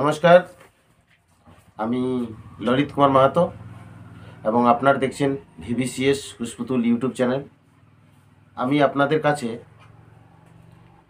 নমস্কার আমি ললিত কুমার মাহাতো এবং আপনার দেখছেন ভিভিসিএস হুসপুতুল ইউটিউব চ্যানেল আমি আপনাদের কাছে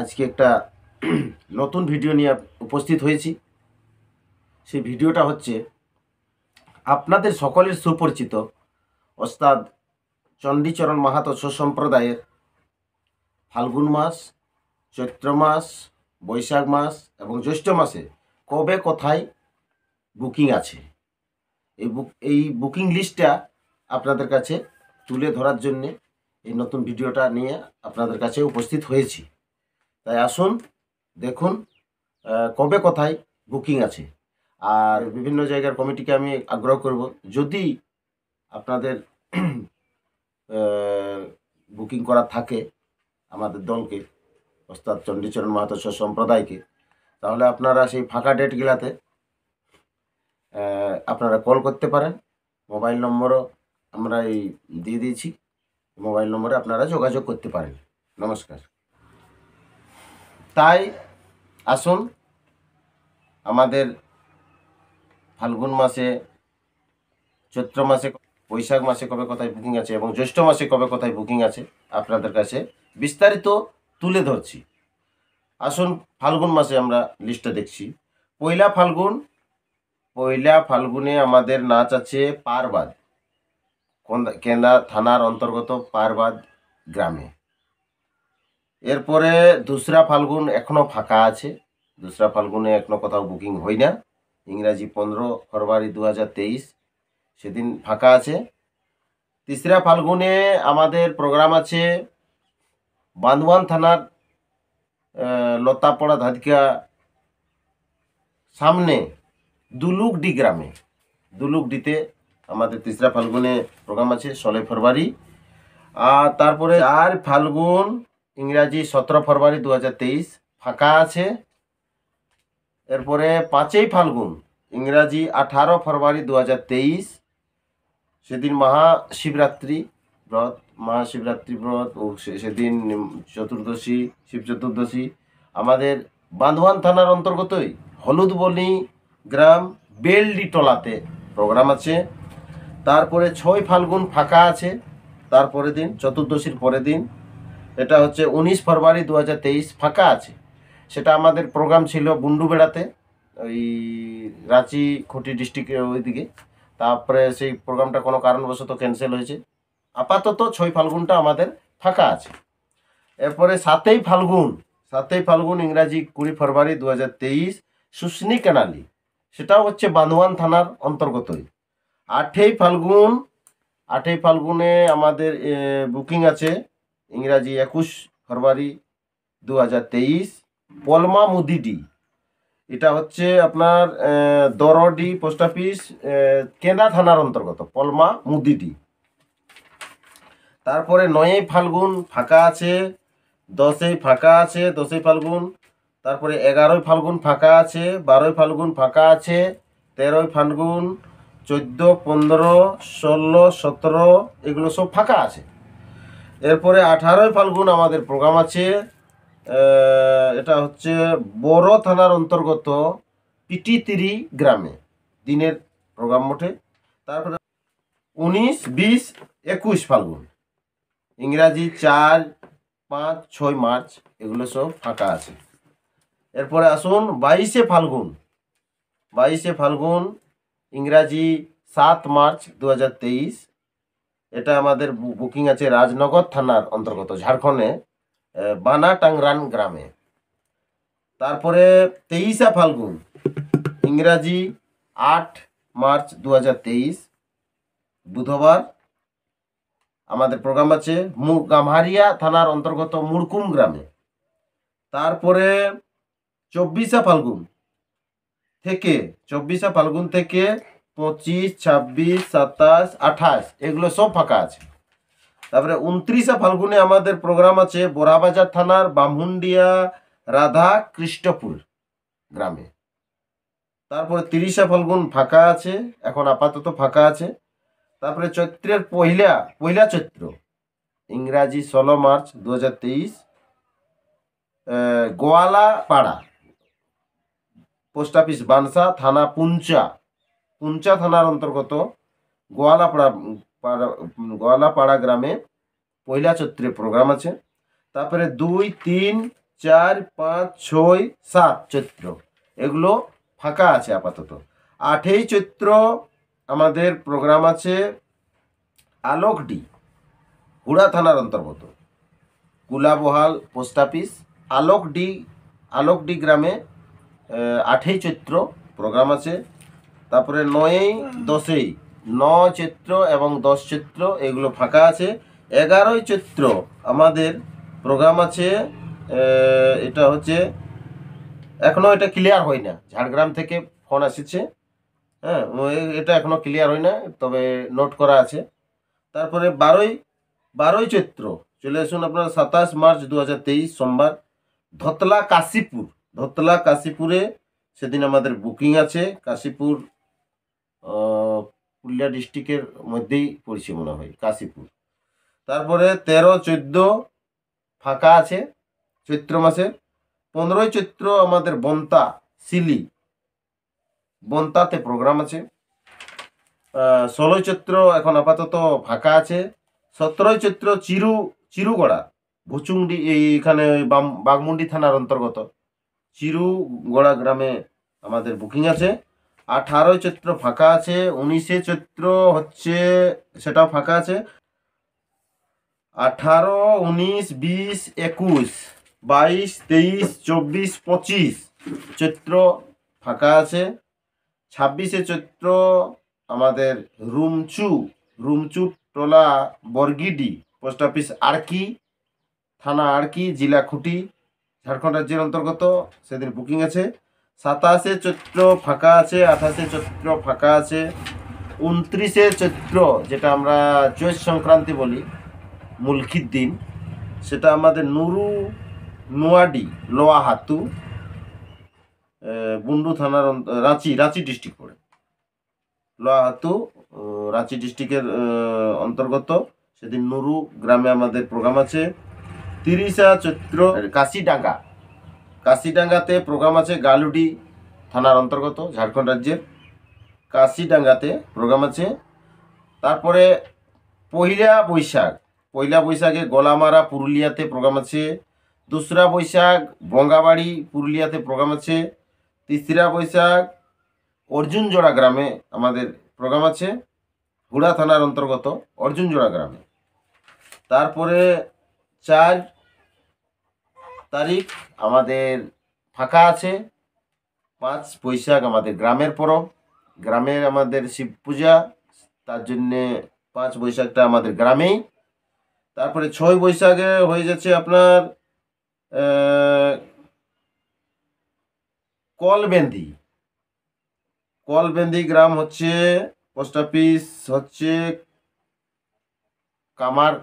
আজকে একটা নতুন ভিডিও নিয়ে উপস্থিত হয়েছি সেই ভিডিওটা হচ্ছে আপনাদের সকলের সুপরিচিত ওস্তাদ চণ্ডীচরণ মাহাতো সম্প্রদায়ের ফাল্গুন মাস চৈত্র মাস বৈশাখ মাস এবং জ্যৈষ্ঠ মাসে কবে কোথায় বুকিং আছে এই বুক এই বুকিং লিস্টটা আপনাদের কাছে তুলে ধরার জন্যে এই নতুন ভিডিওটা নিয়ে আপনাদের কাছে উপস্থিত হয়েছি তাই আসুন দেখুন কবে কোথায় বুকিং আছে আর বিভিন্ন জায়গার কমিটিকে আমি আগ্রহ করব যদি আপনাদের বুকিং করা থাকে আমাদের দলকে অর্থাৎ চণ্ডীচরণ মাহাতো সম্প্রদায়কে তাহলে আপনারা সেই ফাঁকা ডেটগুলাতে আপনারা কল করতে পারেন মোবাইল নম্বরও আমরা এই দিয়ে দিয়েছি মোবাইল নম্বরে আপনারা যোগাযোগ করতে পারেন নমস্কার তাই আসুন আমাদের ফাল্গুন মাসে চৈত্র মাসে বৈশাখ মাসে কবে কোথায় বুকিং আছে এবং জ্যৈষ্ঠ মাসে কবে কোথায় বুকিং আছে আপনাদের কাছে বিস্তারিত তুলে ধরছি আসুন ফাল্গুন মাসে আমরা লিস্টটা দেখছি পয়লা ফাল্গুন পয়লা ফাল্গুনে আমাদের নাচ আছে পারবাদ কেন্দা থানার অন্তর্গত পারবাদ গ্রামে এরপরে দুসরা ফাল্গুন এখনও ফাঁকা আছে দুসরা ফাল্গুনে এখনও কোথাও বুকিং হয় না ইংরাজি পনেরো ফেব্রুয়ারি দু সেদিন ফাঁকা আছে তিসরা ফাল্গুনে আমাদের প্রোগ্রাম আছে বান্ধবান থানার লতাপড়া ধাদিকা সামনে দুলুকডি গ্রামে দুলুকডিতে আমাদের তিসরা ফাল্গুনে প্রোগ্রাম আছে ষোলোই ফেব্রুয়ারি আর তারপরে চার ফাল্গুন ইংরাজি সতেরো ফেব্রুয়ারি দু ফাঁকা আছে এরপরে পাঁচই ফাল্গুন ইংরাজি আঠারো ফেব্রুয়ারি দু সেদিন মহাশিবরাত্রি ব্রত মহাশিবরাত্রি ব্রত ও সেদিন চতুর্দশী শিব চতুর্দশী আমাদের বান্ধবান থানার অন্তর্গতই হলুদবনি গ্রাম বেলডি টলাতে প্রোগ্রাম আছে তারপরে ছয় ফাল্গুন ফাঁকা আছে তারপরে দিন চতুর্দশীর পরের দিন এটা হচ্ছে উনিশ ফেব্রুয়ারি দু ফাঁকা আছে সেটা আমাদের প্রোগ্রাম ছিল বুন্ডু বেড়াতে ওই রাঁচি খুঁটি ডিস্ট্রিক্টের ওইদিকে তারপরে সেই প্রোগ্রামটা কোনো কারণবশত ক্যান্সেল হয়েছে আপাতত ছয় ফাল্গুনটা আমাদের ফাঁকা আছে এরপরে সাতই ফাল্গুন সাতই ফাল্গুন ইংরাজি কুড়ি ফেব্রুয়ারি দু হাজার তেইশ শুশনি কেনালি সেটাও হচ্ছে বান্দোয়ান থানার অন্তর্গতই আটই ফাল্গুন আটই ফাল্গুনে আমাদের বুকিং আছে ইংরাজি একুশ ফেব্রুয়ারি দু হাজার তেইশ পলমা মুদিডি এটা হচ্ছে আপনার দরডি পোস্ট অফিস কেনা থানার অন্তর্গত পলমা মুদিডি তারপরে নয়ই ফাল্গুন ফাঁকা আছে দশই ফাঁকা আছে দশই ফাল্গুন তারপরে এগারোই ফাল্গুন ফাঁকা আছে বারোই ফাল্গুন ফাঁকা আছে তেরোই ফাল্গুন চোদ্দো পনেরো ষোলো সতেরো এগুলো সব ফাঁকা আছে এরপরে আঠারোই ফাল্গুন আমাদের প্রোগ্রাম আছে এটা হচ্ছে বড় থানার অন্তর্গত পিটিতিরি গ্রামে দিনের প্রোগ্রাম মোটে তারপরে উনিশ বিশ একুশ ফাল্গুন ইংরাজি চার পাঁচ ছয় মার্চ এগুলো সব ফাঁকা আছে এরপরে আসুন বাইশে ফাল্গুন বাইশে ফাল্গুন ইংরাজি সাত মার্চ দু এটা আমাদের বুকিং আছে রাজনগর থানার অন্তর্গত ঝাড়খণ্ডে বানাটাংরান গ্রামে তারপরে তেইশে ফাল্গুন ইংরাজি আট মার্চ দু বুধবার আমাদের প্রোগ্রাম আছে গামহারিয়া থানার অন্তর্গত মুরকুম গ্রামে তারপরে চব্বিশে ফাল্গুন থেকে চব্বিশে ফাল্গুন থেকে পঁচিশ ছাব্বিশ সাতাশ আঠাশ এগুলো সব ফাঁকা আছে তারপরে উনত্রিশে ফাল্গুনে আমাদের প্রোগ্রাম আছে বোরাবাজার থানার বামহুন্ডিয়া রাধা কৃষ্ণপুর গ্রামে তারপরে তিরিশে ফাল্গুন ফাঁকা আছে এখন আপাতত ফাঁকা আছে তারপরে চৈত্রের পহিলা পহিলা চৈত্র ইংরাজি ষোলো মার্চ দু হাজার তেইশ গোয়ালা পাড়া পোস্ট অফিস বানসা থানা পুঞ্চা পুঞ্চা থানার অন্তর্গত গোয়ালাপাড়া গোয়ালাপাড়া গ্রামে পহিলা চৈত্রের প্রোগ্রাম আছে তারপরে দুই তিন চার পাঁচ ছয় সাত চৈত্র এগুলো ফাঁকা আছে আপাতত আঠেই চৈত্র আমাদের প্রোগ্রাম আছে আলোকডি হুড়া থানার অন্তর্গত কুলাবহাল পোস্ট অফিস আলোক আলোক আলোকডি গ্রামে আঠেই চৈত্র প্রোগ্রাম আছে তারপরে নয়ই দশেই ন চৈত্র এবং দশ চৈত্র এগুলো ফাঁকা আছে এগারোই চৈত্র আমাদের প্রোগ্রাম আছে এটা হচ্ছে এখনও এটা ক্লিয়ার হয় না ঝাড়গ্রাম থেকে ফোন এসেছে হ্যাঁ এটা এখনও ক্লিয়ার হয় না তবে নোট করা আছে তারপরে বারোই বারোই চৈত্র চলে আসুন আপনার সাতাশ মার্চ দু সোমবার ধতলা কাশীপুর ধতলা কাশীপুরে সেদিন আমাদের বুকিং আছে কাশীপুর পুরুলিয়া ডিস্ট্রিক্টের মধ্যেই পড়ছে মনে হয় কাশীপুর তারপরে তেরো চোদ্দ ফাঁকা আছে চৈত্র মাসে পনেরোই চৈত্র আমাদের বন্তা সিলি বন্তাতে প্রোগ্রাম আছে ষোলোই চৈত্র এখন আপাতত ফাঁকা আছে সতেরোই চৈত্র চিরু চিরুগড়া ভুচুংডি এইখানে বাম বাগমুন্ডি থানার অন্তর্গত চিরুগড়া গ্রামে আমাদের বুকিং আছে আঠারোই চৈত্র ফাঁকা আছে উনিশে চৈত্র হচ্ছে সেটাও ফাঁকা আছে আঠারো উনিশ বিশ একুশ বাইশ তেইশ চব্বিশ পঁচিশ চৈত্র ফাঁকা আছে ছাব্বিশে চৈত্র আমাদের রুমচু রুমচু টোলা বরগিডি পোস্ট অফিস আরকি থানা আরকি জেলা খুঁটি ঝাড়খণ্ড রাজ্যের অন্তর্গত সেদিন বুকিং আছে সাতাশে চৈত্র ফাঁকা আছে আঠাশে চৈত্র ফাঁকা আছে উনত্রিশে চৈত্র যেটা আমরা চৈত সংক্রান্তি বলি মুলখির দিন সেটা আমাদের নুরু নোয়াডি লোয়া হাতু বুন্ডু থানার রাঁচি রাঁচি ডিস্ট্রিক্ট পড়ে লোহাতু রাঁচি ডিস্ট্রিক্টের অন্তর্গত সেদিন নুরু গ্রামে আমাদের প্রোগ্রাম আছে তিরিশা চৈত্র কাশিডাঙ্গা কাশিডাঙ্গাতে প্রোগ্রাম আছে গালুডি থানার অন্তর্গত ঝাড়খণ্ড রাজ্যের কাশিডাঙ্গাতে প্রোগ্রাম আছে তারপরে পহিলা বৈশাখ পয়লা বৈশাখে গলামারা পুরুলিয়াতে প্রোগ্রাম আছে দোসরা বৈশাখ বঙ্গাবাড়ি পুরুলিয়াতে প্রোগ্রাম আছে তিসরা বৈশাখ অর্জুনজোড়া গ্রামে আমাদের প্রোগ্রাম আছে হুড়া থানার অন্তর্গত অর্জুনজোড়া গ্রামে তারপরে চার তারিখ আমাদের ফাঁকা আছে পাঁচ বৈশাখ আমাদের গ্রামের পরব গ্রামের আমাদের শিব পূজা তার জন্যে পাঁচ বৈশাখটা আমাদের গ্রামেই তারপরে ছয় বৈশাখে হয়ে যাচ্ছে আপনার কলবেন্দি কলবেন্দি গ্রাম হচ্ছে পোস্ট অফিস হচ্ছে কামার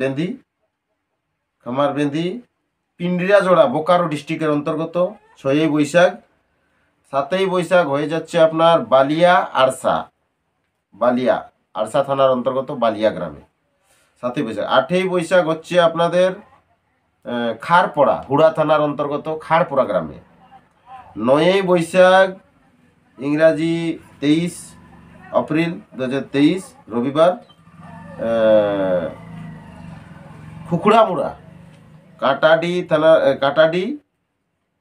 বেন্দি খামার বেন্দি পিন্ডিরাজোড়া বোকারো ডিস্ট্রিক্টের অন্তর্গত ছয়ই বৈশাখ সাতই বৈশাখ হয়ে যাচ্ছে আপনার বালিয়া আরসা বালিয়া আরসা থানার অন্তর্গত বালিয়া গ্রামে সাতই বৈশাখ আটই বৈশাখ হচ্ছে আপনাদের খারপড়া হুড়া থানার অন্তর্গত খারপড়া গ্রামে নয়ই বৈশাখ ইংরাজি তেইশ এপ্রিল দু রবিবার খুকুড়ামুড়া কাটাডি থানা কাটাডি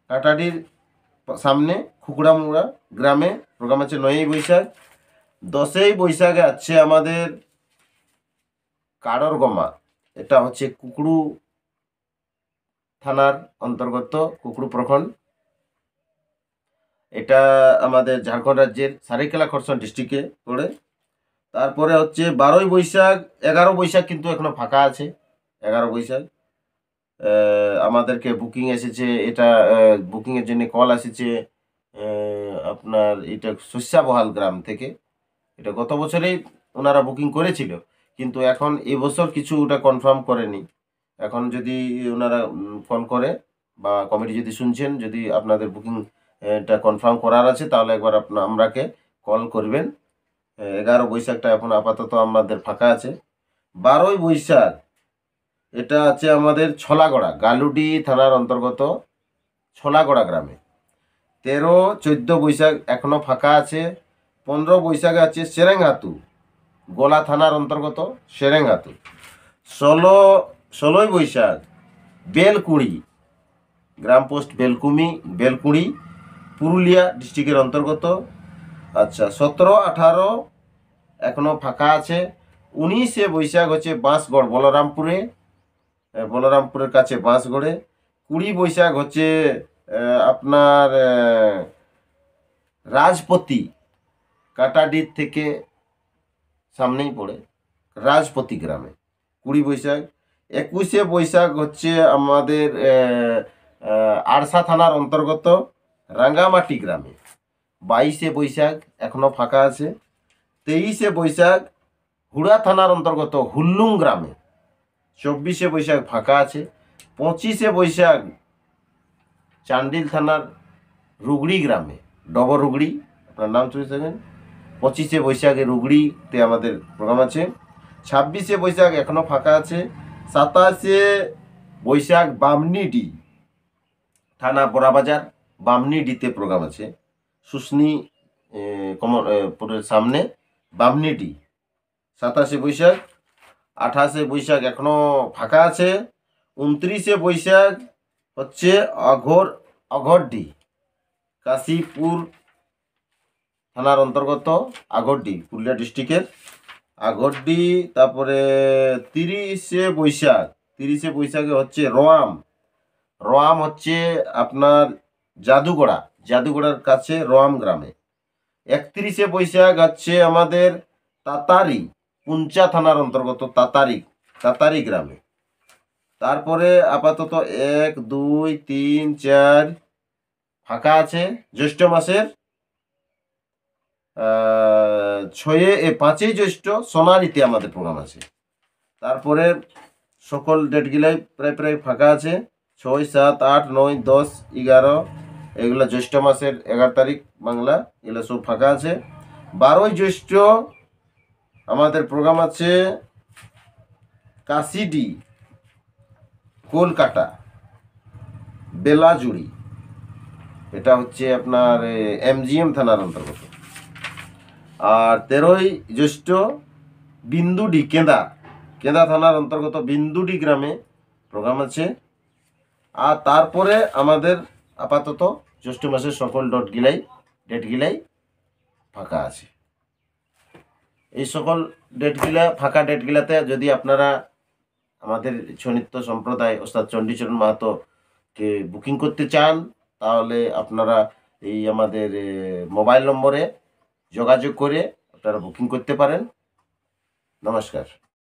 কাটাডির সামনে খুকুড়ামুড়া গ্রামে প্রোগ্রাম আছে নয়ই বৈশাখ দশই বৈশাখে আছে আমাদের কাড়রগমা এটা হচ্ছে কুকড়ু থানার অন্তর্গত কুকড়ু প্রখণ্ড এটা আমাদের ঝাড়খণ্ড রাজ্যের সারিকেলা খরসন ডিস্ট্রিক্টে পড়ে তারপরে হচ্ছে বারোই বৈশাখ এগারো বৈশাখ কিন্তু এখনও ফাঁকা আছে এগারো বৈশাখ আমাদেরকে বুকিং এসেছে এটা বুকিংয়ের জন্য কল এসেছে আপনার এটা শস্যাবহাল গ্রাম থেকে এটা গত বছরেই ওনারা বুকিং করেছিল কিন্তু এখন এবছর কিছু ওটা কনফার্ম করেনি এখন যদি ওনারা ফোন করে বা কমিটি যদি শুনছেন যদি আপনাদের বুকিং এটা কনফার্ম করার আছে তাহলে একবার আপনার আমরাকে কল করবেন এগারো বৈশাখটা এখন আপাতত আমাদের ফাঁকা আছে বারোই বৈশাখ এটা আছে আমাদের ছলাগড়া গালুডি থানার অন্তর্গত ছলাগড়া গ্রামে তেরো চোদ্দ বৈশাখ এখনও ফাঁকা আছে পনেরো বৈশাখ আছে সেরেঙ্গাতু গোলা থানার অন্তর্গত সেরেঙ্গাতু ষোলো ষোলোই বৈশাখ বেলকুড়ি গ্রাম পোস্ট বেলকুমি বেলকুড়ি পুরুলিয়া ডিস্ট্রিক্টের অন্তর্গত আচ্ছা সতেরো আঠারো এখনও ফাঁকা আছে উনিশে বৈশাখ হচ্ছে বাঁশগড় বলরামপুরে বলরামপুরের কাছে বাঁশগড়ে কুড়ি বৈশাখ হচ্ছে আপনার রাজপতি কাটাডির থেকে সামনেই পড়ে রাজপতি গ্রামে কুড়ি বৈশাখ একুশে বৈশাখ হচ্ছে আমাদের আরসা থানার অন্তর্গত রাঙ্গামাটি গ্রামে বাইশে বৈশাখ এখনও ফাঁকা আছে তেইশে বৈশাখ হুড়া থানার অন্তর্গত হুল্লুং গ্রামে চব্বিশে বৈশাখ ফাঁকা আছে পঁচিশে বৈশাখ চান্ডিল থানার রুগড়ি গ্রামে ডবর রুগড়ি আপনার নাম শুনে থাকেন পঁচিশে বৈশাখে রুগড়িতে আমাদের প্রোগ্রাম আছে ছাব্বিশে বৈশাখ এখনও ফাঁকা আছে সাতাশে বৈশাখ বামনিডি থানা বড়াবাজার বামনি ডিতে প্রোগ্রাম আছে সুসনি কমন সামনে বামনি ডি সাতাশে বৈশাখ আঠাশে বৈশাখ এখনও ফাঁকা আছে উনত্রিশে বৈশাখ হচ্ছে অঘর অঘরডি কাশীপুর থানার অন্তর্গত আগরডি পুরুলিয়া ডিস্ট্রিক্টের আগরডি তারপরে তিরিশে বৈশাখ তিরিশে বৈশাখে হচ্ছে রোয়াম রোয়াম হচ্ছে আপনার জাদুগোড়া জাদুগোড়ার কাছে রোয়াম গ্রামে একত্রিশে বৈশাখ আছে আমাদের তাতারি পুঞ্চা থানার অন্তর্গত তাতারি তাতারি গ্রামে তারপরে আপাতত এক দুই তিন চার ফাঁকা আছে জ্যৈষ্ঠ মাসের ছয়ে এ পাঁচই জ্যৈষ্ঠ সোনারিতে আমাদের প্রোগ্রাম আছে তারপরে সকল ডেটগুলাই প্রায় প্রায় ফাঁকা আছে ছয় সাত আট নয় দশ এগারো এগুলো জ্যৈষ্ঠ মাসের এগারো তারিখ বাংলা এগুলো সব ফাঁকা আছে বারোই জ্যৈষ্ঠ আমাদের প্রোগ্রাম আছে কাশিডি কলকাতা বেলাজুড়ি এটা হচ্ছে আপনার এমজিএম থানার অন্তর্গত আর তেরোই জ্যৈষ্ঠ বিন্দুডি কেঁদা কেঁদা থানার অন্তর্গত বিন্দুডি গ্রামে প্রোগ্রাম আছে আর তারপরে আমাদের আপাতত জ্যৈষ্ঠ মাসের সকল ডট গিলাই ডেট গিলাই ফাঁকা আছে এই সকল ডেটগুলা ফাঁকা ডেটগুলাতে যদি আপনারা আমাদের ছনিত্য সম্প্রদায় ওস্তাদ চণ্ডীচরণ মাহাতোকে বুকিং করতে চান তাহলে আপনারা এই আমাদের মোবাইল নম্বরে যোগাযোগ করে আপনারা বুকিং করতে পারেন নমস্কার